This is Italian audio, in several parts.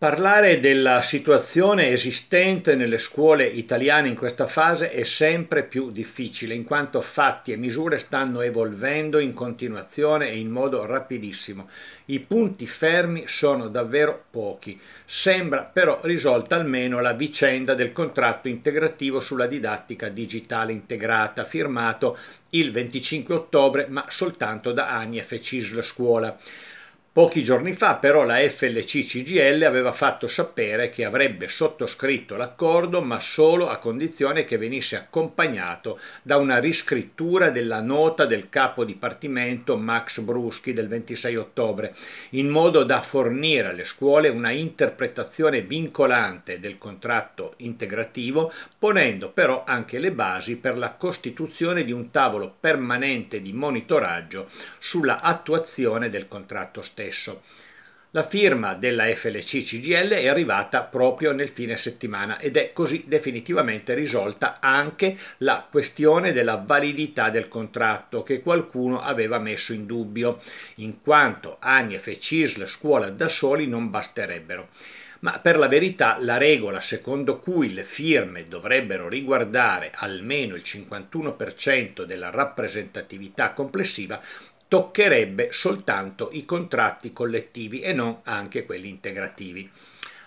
Parlare della situazione esistente nelle scuole italiane in questa fase è sempre più difficile, in quanto fatti e misure stanno evolvendo in continuazione e in modo rapidissimo. I punti fermi sono davvero pochi. Sembra però risolta almeno la vicenda del contratto integrativo sulla didattica digitale integrata, firmato il 25 ottobre, ma soltanto da ANI e FCISL Scuola. Pochi giorni fa però la FLC CGL aveva fatto sapere che avrebbe sottoscritto l'accordo ma solo a condizione che venisse accompagnato da una riscrittura della nota del capo dipartimento Max Bruschi del 26 ottobre, in modo da fornire alle scuole una interpretazione vincolante del contratto integrativo, ponendo però anche le basi per la costituzione di un tavolo permanente di monitoraggio sulla attuazione del contratto stesso stesso. La firma della FLC CGL è arrivata proprio nel fine settimana ed è così definitivamente risolta anche la questione della validità del contratto che qualcuno aveva messo in dubbio, in quanto ANIF e CISL scuola da soli non basterebbero ma per la verità la regola secondo cui le firme dovrebbero riguardare almeno il 51% della rappresentatività complessiva toccherebbe soltanto i contratti collettivi e non anche quelli integrativi.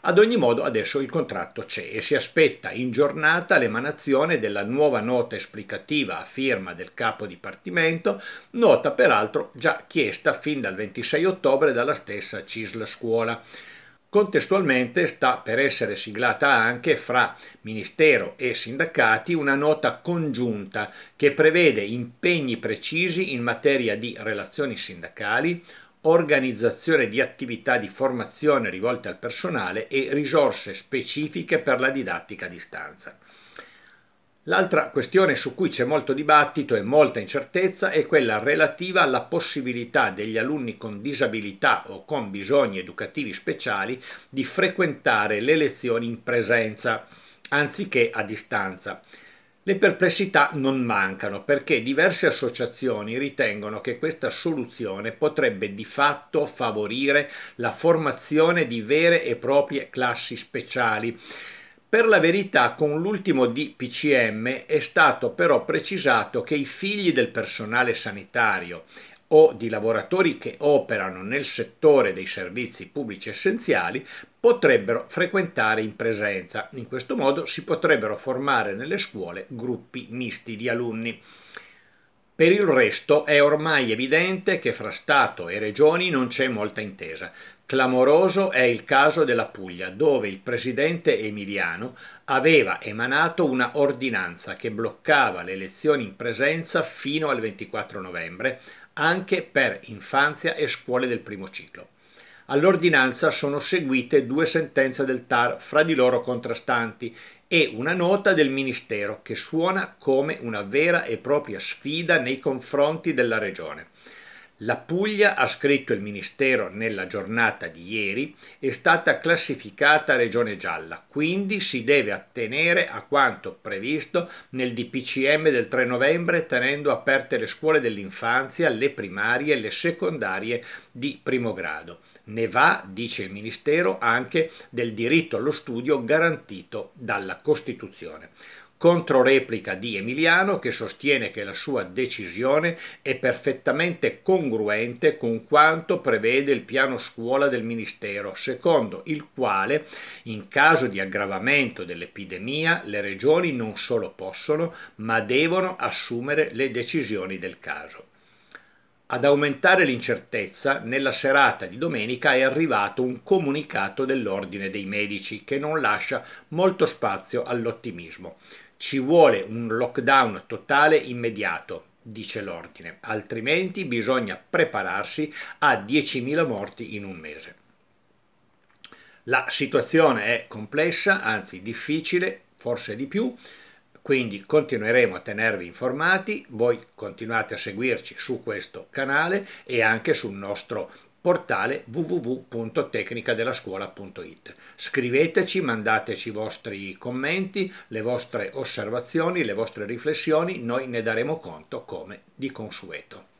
Ad ogni modo adesso il contratto c'è e si aspetta in giornata l'emanazione della nuova nota esplicativa a firma del capo dipartimento, nota peraltro già chiesta fin dal 26 ottobre dalla stessa CISL Scuola. Contestualmente sta per essere siglata anche fra Ministero e sindacati una nota congiunta che prevede impegni precisi in materia di relazioni sindacali, organizzazione di attività di formazione rivolte al personale e risorse specifiche per la didattica a distanza. L'altra questione su cui c'è molto dibattito e molta incertezza è quella relativa alla possibilità degli alunni con disabilità o con bisogni educativi speciali di frequentare le lezioni in presenza, anziché a distanza. Le perplessità non mancano perché diverse associazioni ritengono che questa soluzione potrebbe di fatto favorire la formazione di vere e proprie classi speciali per la verità con l'ultimo DPCM è stato però precisato che i figli del personale sanitario o di lavoratori che operano nel settore dei servizi pubblici essenziali potrebbero frequentare in presenza. In questo modo si potrebbero formare nelle scuole gruppi misti di alunni. Per il resto è ormai evidente che fra Stato e Regioni non c'è molta intesa. Clamoroso è il caso della Puglia, dove il presidente Emiliano aveva emanato una ordinanza che bloccava le lezioni in presenza fino al 24 novembre, anche per infanzia e scuole del primo ciclo. All'ordinanza sono seguite due sentenze del TAR fra di loro contrastanti e una nota del Ministero che suona come una vera e propria sfida nei confronti della Regione. La Puglia, ha scritto il Ministero nella giornata di ieri, è stata classificata regione gialla, quindi si deve attenere a quanto previsto nel DPCM del 3 novembre tenendo aperte le scuole dell'infanzia, le primarie e le secondarie di primo grado. Ne va, dice il Ministero, anche del diritto allo studio garantito dalla Costituzione controreplica di Emiliano che sostiene che la sua decisione è perfettamente congruente con quanto prevede il piano scuola del Ministero, secondo il quale in caso di aggravamento dell'epidemia le regioni non solo possono ma devono assumere le decisioni del caso. Ad aumentare l'incertezza, nella serata di domenica è arrivato un comunicato dell'Ordine dei Medici che non lascia molto spazio all'ottimismo. Ci vuole un lockdown totale immediato, dice l'Ordine, altrimenti bisogna prepararsi a 10.000 morti in un mese. La situazione è complessa, anzi difficile, forse di più, quindi continueremo a tenervi informati, voi continuate a seguirci su questo canale e anche sul nostro portale www.tecnicadelascuola.it. Scriveteci, mandateci i vostri commenti, le vostre osservazioni, le vostre riflessioni, noi ne daremo conto come di consueto.